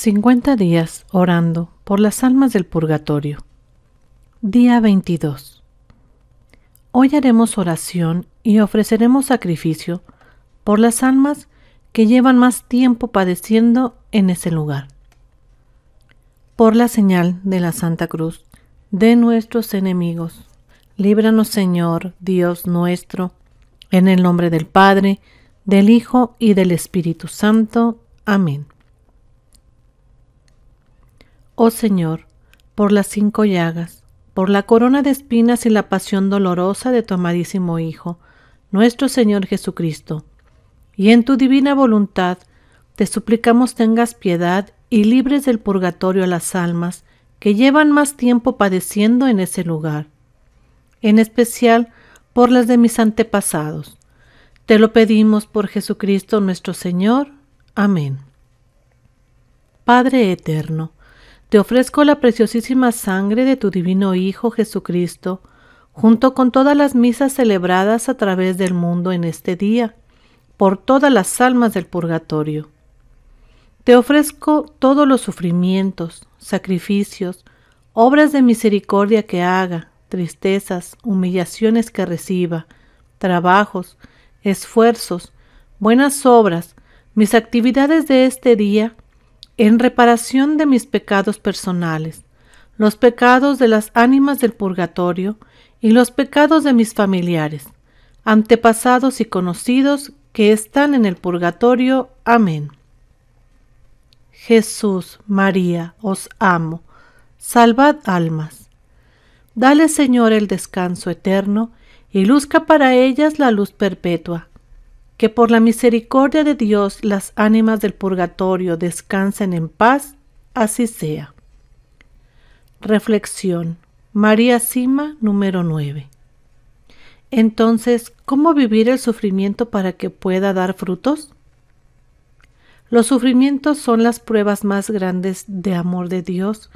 50 días orando por las almas del purgatorio. Día 22. Hoy haremos oración y ofreceremos sacrificio por las almas que llevan más tiempo padeciendo en ese lugar. Por la señal de la Santa Cruz de nuestros enemigos, líbranos Señor, Dios nuestro, en el nombre del Padre, del Hijo y del Espíritu Santo. Amén. Oh Señor, por las cinco llagas, por la corona de espinas y la pasión dolorosa de tu amadísimo Hijo, nuestro Señor Jesucristo, y en tu divina voluntad te suplicamos tengas piedad y libres del purgatorio a las almas que llevan más tiempo padeciendo en ese lugar, en especial por las de mis antepasados. Te lo pedimos por Jesucristo nuestro Señor. Amén. Padre eterno, te ofrezco la preciosísima sangre de tu divino Hijo Jesucristo, junto con todas las misas celebradas a través del mundo en este día, por todas las almas del purgatorio. Te ofrezco todos los sufrimientos, sacrificios, obras de misericordia que haga, tristezas, humillaciones que reciba, trabajos, esfuerzos, buenas obras, mis actividades de este día, en reparación de mis pecados personales, los pecados de las ánimas del purgatorio y los pecados de mis familiares, antepasados y conocidos que están en el purgatorio. Amén. Jesús, María, os amo. Salvad almas. Dale, Señor, el descanso eterno y luzca para ellas la luz perpetua que por la misericordia de Dios las ánimas del purgatorio descansen en paz, así sea. Reflexión. María Sima, número 9. Entonces, ¿cómo vivir el sufrimiento para que pueda dar frutos? Los sufrimientos son las pruebas más grandes de amor de Dios,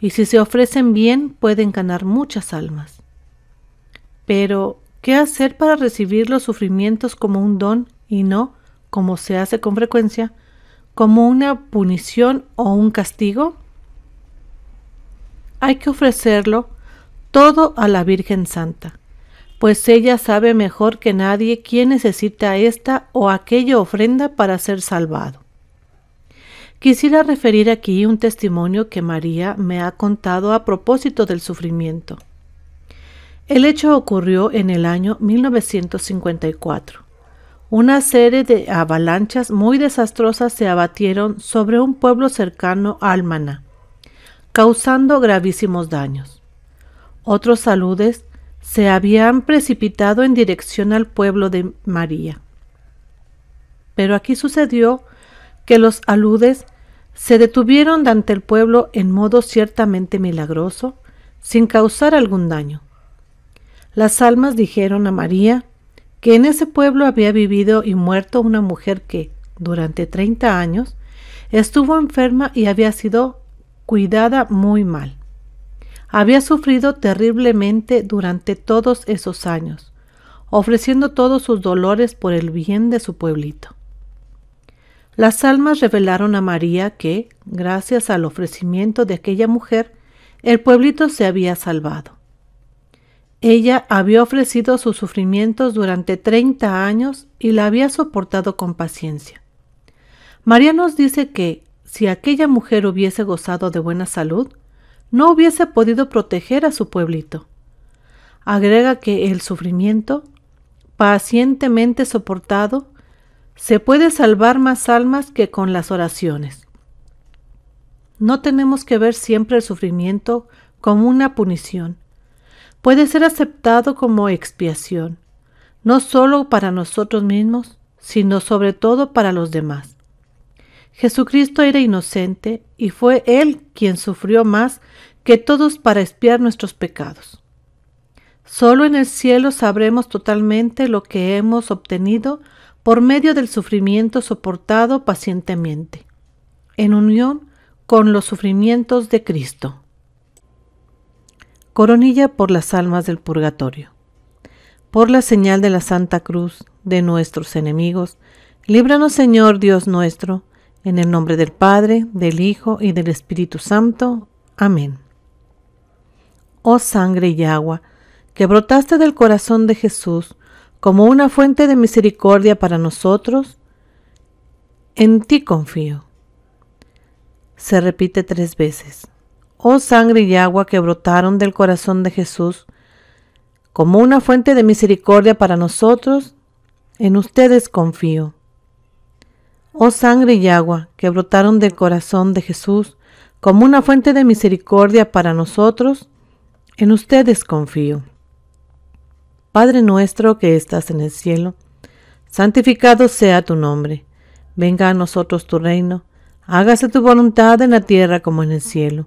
y si se ofrecen bien pueden ganar muchas almas. Pero, ¿qué hacer para recibir los sufrimientos como un don y no, como se hace con frecuencia, como una punición o un castigo? Hay que ofrecerlo todo a la Virgen Santa, pues ella sabe mejor que nadie quién necesita esta o aquella ofrenda para ser salvado. Quisiera referir aquí un testimonio que María me ha contado a propósito del sufrimiento. El hecho ocurrió en el año 1954. Una serie de avalanchas muy desastrosas se abatieron sobre un pueblo cercano a Almana, causando gravísimos daños. Otros aludes se habían precipitado en dirección al pueblo de María. Pero aquí sucedió que los aludes se detuvieron ante el pueblo en modo ciertamente milagroso, sin causar algún daño. Las almas dijeron a María, que en ese pueblo había vivido y muerto una mujer que, durante 30 años, estuvo enferma y había sido cuidada muy mal. Había sufrido terriblemente durante todos esos años, ofreciendo todos sus dolores por el bien de su pueblito. Las almas revelaron a María que, gracias al ofrecimiento de aquella mujer, el pueblito se había salvado. Ella había ofrecido sus sufrimientos durante 30 años y la había soportado con paciencia. María nos dice que, si aquella mujer hubiese gozado de buena salud, no hubiese podido proteger a su pueblito. Agrega que el sufrimiento, pacientemente soportado, se puede salvar más almas que con las oraciones. No tenemos que ver siempre el sufrimiento como una punición, puede ser aceptado como expiación, no solo para nosotros mismos, sino sobre todo para los demás. Jesucristo era inocente y fue Él quien sufrió más que todos para expiar nuestros pecados. Solo en el cielo sabremos totalmente lo que hemos obtenido por medio del sufrimiento soportado pacientemente, en unión con los sufrimientos de Cristo. Coronilla por las almas del purgatorio. Por la señal de la Santa Cruz de nuestros enemigos, líbranos Señor Dios nuestro, en el nombre del Padre, del Hijo y del Espíritu Santo. Amén. Oh sangre y agua, que brotaste del corazón de Jesús como una fuente de misericordia para nosotros, en ti confío. Se repite tres veces oh sangre y agua que brotaron del corazón de Jesús, como una fuente de misericordia para nosotros, en ustedes confío. Oh sangre y agua que brotaron del corazón de Jesús, como una fuente de misericordia para nosotros, en ustedes confío. Padre nuestro que estás en el cielo, santificado sea tu nombre, venga a nosotros tu reino, hágase tu voluntad en la tierra como en el cielo.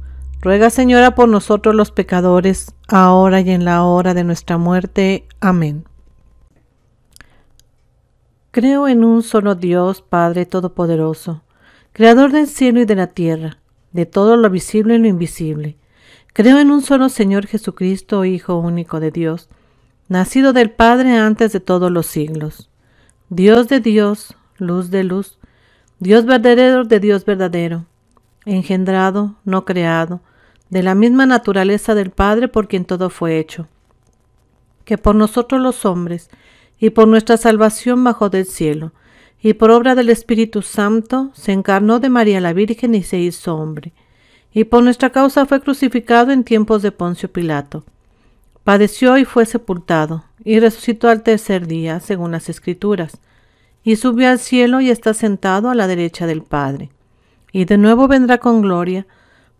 Ruega, Señora, por nosotros los pecadores, ahora y en la hora de nuestra muerte. Amén. Creo en un solo Dios, Padre Todopoderoso, Creador del cielo y de la tierra, de todo lo visible y lo invisible. Creo en un solo Señor Jesucristo, Hijo único de Dios, nacido del Padre antes de todos los siglos. Dios de Dios, luz de luz, Dios verdadero de Dios verdadero, engendrado, no creado, de la misma naturaleza del Padre por quien todo fue hecho, que por nosotros los hombres, y por nuestra salvación bajó del cielo, y por obra del Espíritu Santo se encarnó de María la Virgen y se hizo hombre, y por nuestra causa fue crucificado en tiempos de Poncio Pilato. Padeció y fue sepultado, y resucitó al tercer día, según las Escrituras, y subió al cielo y está sentado a la derecha del Padre. Y de nuevo vendrá con gloria,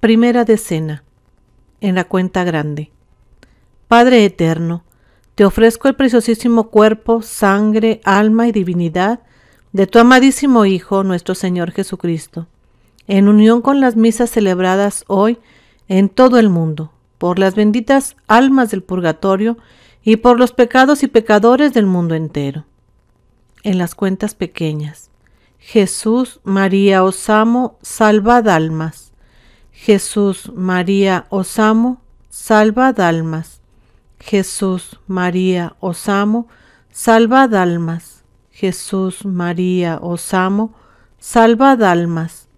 Primera decena. En la cuenta grande. Padre Eterno, te ofrezco el preciosísimo cuerpo, sangre, alma y divinidad de tu amadísimo Hijo, nuestro Señor Jesucristo, en unión con las misas celebradas hoy en todo el mundo, por las benditas almas del purgatorio y por los pecados y pecadores del mundo entero. En las cuentas pequeñas. Jesús, María, os amo, salvad almas. Jesús María Osamo, salvad almas. Jesús María Osamo, salvad almas. Jesús María Osamo, salvad almas.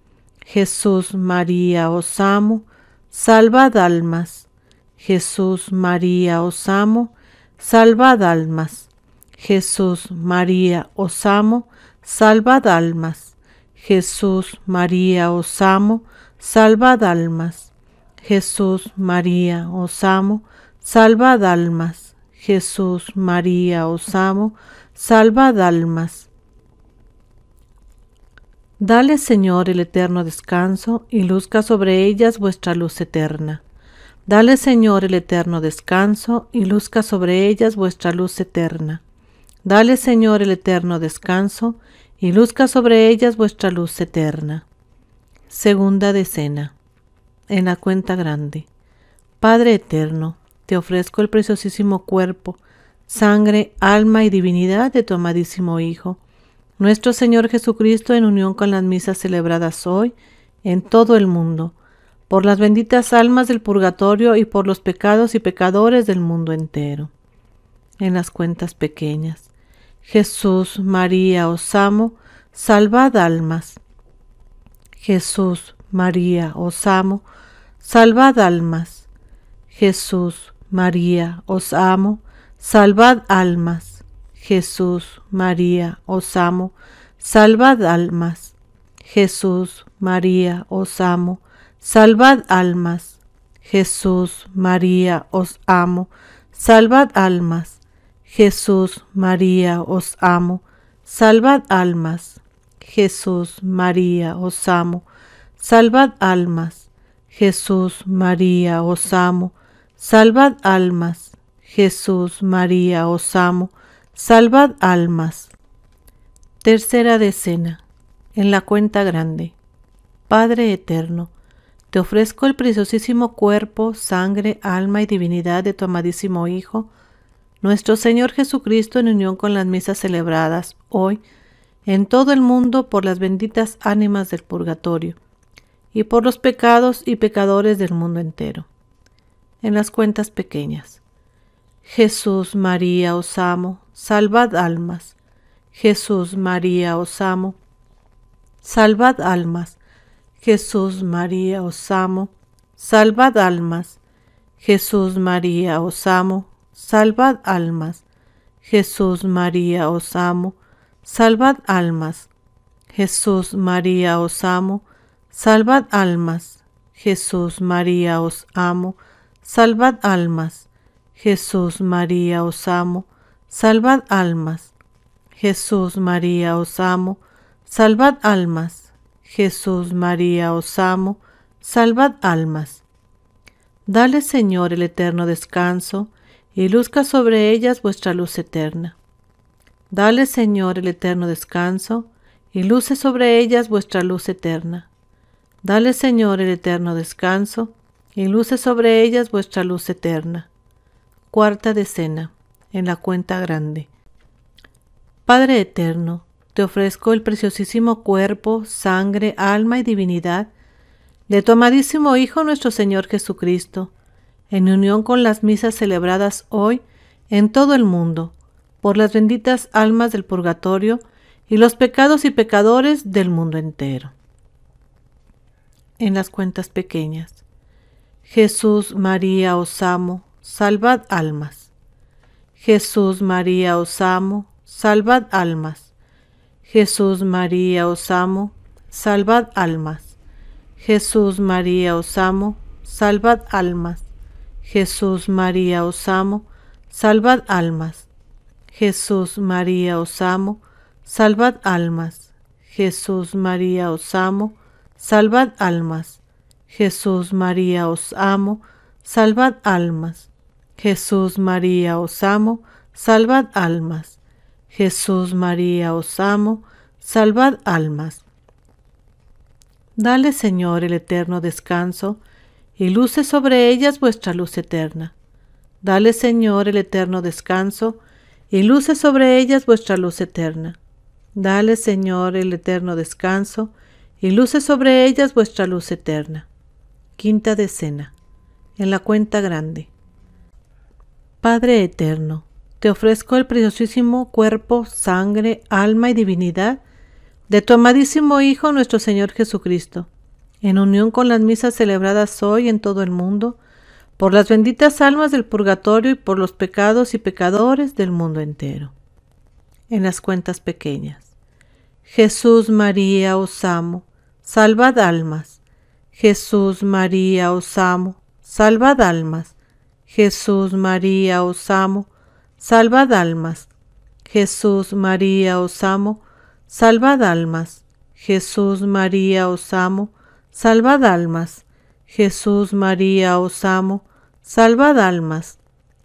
Jesús María Osamo, salvad almas. Jesús María Osamo, salvad almas. Jesús María Osamo, salvad almas. Jesús María Osamo, salvad almas. Jesús, María, os amo, salvad almas. Jesús, María, os amo, salvad almas. Dale, Señor, el eterno descanso, y luzca sobre ellas vuestra luz eterna. Dale, Señor, el eterno descanso, y luzca sobre ellas vuestra luz eterna. Dale, Señor, el eterno descanso, y luzca sobre ellas vuestra luz eterna. Segunda decena. En la cuenta grande. Padre eterno, te ofrezco el preciosísimo cuerpo, sangre, alma y divinidad de tu amadísimo Hijo, nuestro Señor Jesucristo, en unión con las misas celebradas hoy en todo el mundo, por las benditas almas del purgatorio y por los pecados y pecadores del mundo entero. En las cuentas pequeñas. Jesús, María, os amo, salvad almas Jesús, María, os amo, salvad almas. Jesús, María, os amo, salvad almas. Jesús, María, os amo, salvad almas. Jesús, María, os amo, salvad almas. Jesús, María, os amo, salvad almas. Jesús, María, os amo, salvad almas. Jesús, María, os oh amo. Salvad almas, Jesús, María, os oh amo. Salvad almas, Jesús, María, os oh amo. Salvad almas. Tercera decena. En la cuenta grande. Padre eterno, te ofrezco el preciosísimo cuerpo, sangre, alma y divinidad de tu amadísimo Hijo, nuestro Señor Jesucristo en unión con las misas celebradas hoy, en todo el mundo por las benditas ánimas del purgatorio, y por los pecados y pecadores del mundo entero. En las cuentas pequeñas. Jesús, María, os amo, salvad almas. Jesús, María, os amo, salvad almas. Jesús, María, os amo, salvad almas. Jesús, María, os amo, salvad almas. Jesús, María, os amo, Salvad almas. Jesús, María, os amo. Salvad almas. Jesús, María, os amo. Salvad almas. Jesús, María, os amo. Salvad almas. Jesús, María, os amo. Salvad almas. Jesús, María, os amo. Salvad almas. Dale, Señor, el eterno descanso, y luzca sobre ellas vuestra luz eterna Dale, Señor, el eterno descanso, y luce sobre ellas vuestra luz eterna. Dale, Señor, el eterno descanso, y luce sobre ellas vuestra luz eterna. Cuarta decena, en la cuenta grande. Padre eterno, te ofrezco el preciosísimo cuerpo, sangre, alma y divinidad de tu amadísimo Hijo nuestro Señor Jesucristo, en unión con las misas celebradas hoy en todo el mundo por las benditas almas del purgatorio y los pecados y pecadores del mundo entero. En las cuentas pequeñas. Jesús, María, os amo, salvad almas. Jesús, María, os amo, salvad almas. Jesús, María, os amo, salvad almas. Jesús, María, os amo, salvad almas. Jesús, María, os amo, salvad almas. Jesús María os amo, salvad almas. Jesús María os amo, salvad almas. Jesús María os amo, salvad almas. Jesús María os amo, salvad almas. Jesús María os amo, salvad almas. Dale, Señor, el eterno descanso, y luce sobre ellas vuestra luz eterna. Dale, Señor, el eterno descanso, y luce sobre ellas vuestra luz eterna. Dale, Señor, el eterno descanso, y luce sobre ellas vuestra luz eterna. Quinta decena. En la cuenta grande. Padre eterno, te ofrezco el preciosísimo cuerpo, sangre, alma y divinidad de tu amadísimo Hijo nuestro Señor Jesucristo, en unión con las misas celebradas hoy en todo el mundo, por las benditas almas del purgatorio y por los pecados y pecadores del mundo entero. En las cuentas pequeñas. Jesús María, os amo, salvad almas. Jesús María, os amo, salvad almas. Jesús María, os amo, salvad almas. Jesús María, os amo, salvad almas. Jesús María, os amo, salvad almas. Jesús María, os amo, Salvad almas.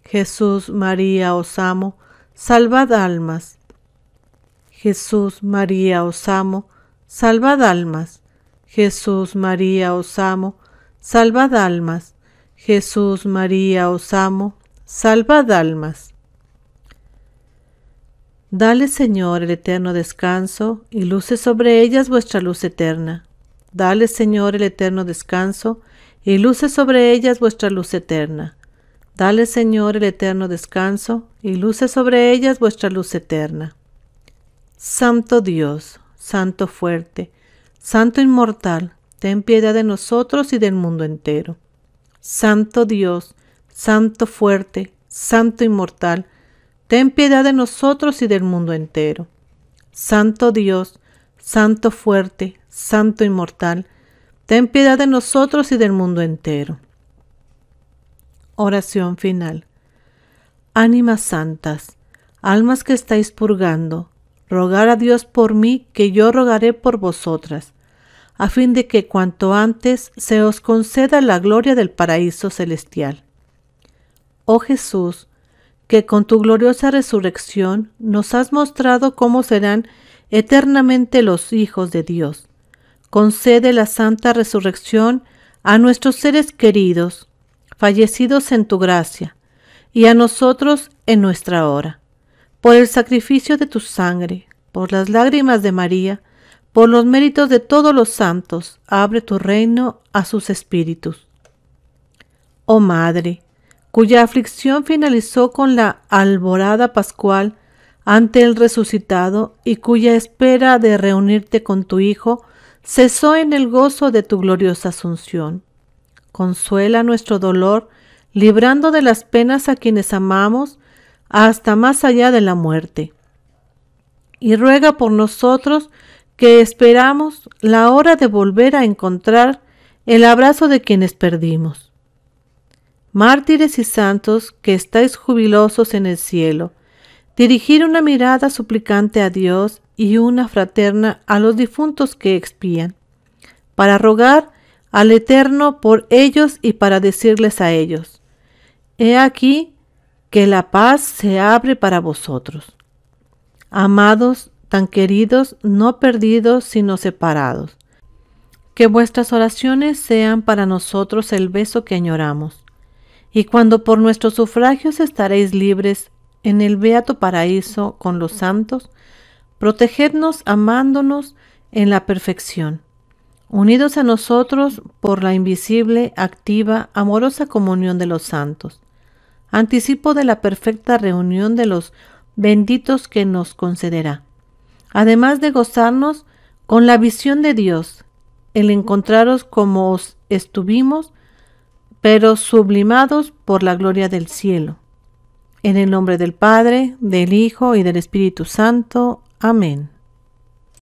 Jesús, María, os amo. Salvad almas. Jesús, María, os amo. Salvad almas. Jesús, María, os amo. Salvad almas. Jesús, María, os amo. Salvad almas. Dale, Señor, el eterno descanso, y luce sobre ellas vuestra luz eterna. Dale, Señor, el eterno descanso, y luce sobre ellas vuestra luz eterna. Dale, Señor, el eterno descanso, y luce sobre ellas vuestra luz eterna. Santo Dios, Santo fuerte, Santo inmortal, ten piedad de nosotros y del mundo entero. Santo Dios, Santo fuerte, Santo inmortal, ten piedad de nosotros y del mundo entero. Santo Dios, Santo fuerte, Santo inmortal, Ten piedad de nosotros y del mundo entero. Oración final. Ánimas santas, almas que estáis purgando, rogar a Dios por mí, que yo rogaré por vosotras, a fin de que cuanto antes se os conceda la gloria del paraíso celestial. Oh Jesús, que con tu gloriosa resurrección nos has mostrado cómo serán eternamente los hijos de Dios concede la santa resurrección a nuestros seres queridos, fallecidos en tu gracia, y a nosotros en nuestra hora. Por el sacrificio de tu sangre, por las lágrimas de María, por los méritos de todos los santos, abre tu reino a sus espíritus. Oh Madre, cuya aflicción finalizó con la alborada pascual ante el resucitado y cuya espera de reunirte con tu Hijo cesó en el gozo de tu gloriosa asunción. Consuela nuestro dolor, librando de las penas a quienes amamos, hasta más allá de la muerte. Y ruega por nosotros que esperamos la hora de volver a encontrar el abrazo de quienes perdimos. Mártires y santos que estáis jubilosos en el cielo, dirigir una mirada suplicante a Dios y una fraterna a los difuntos que expían, para rogar al Eterno por ellos y para decirles a ellos, He aquí que la paz se abre para vosotros. Amados, tan queridos, no perdidos, sino separados. Que vuestras oraciones sean para nosotros el beso que añoramos. Y cuando por nuestros sufragios estaréis libres en el beato paraíso con los santos, Protegednos amándonos en la perfección, unidos a nosotros por la invisible, activa, amorosa comunión de los santos, anticipo de la perfecta reunión de los benditos que nos concederá, además de gozarnos con la visión de Dios, el encontraros como os estuvimos, pero sublimados por la gloria del cielo. En el nombre del Padre, del Hijo y del Espíritu Santo. Amén.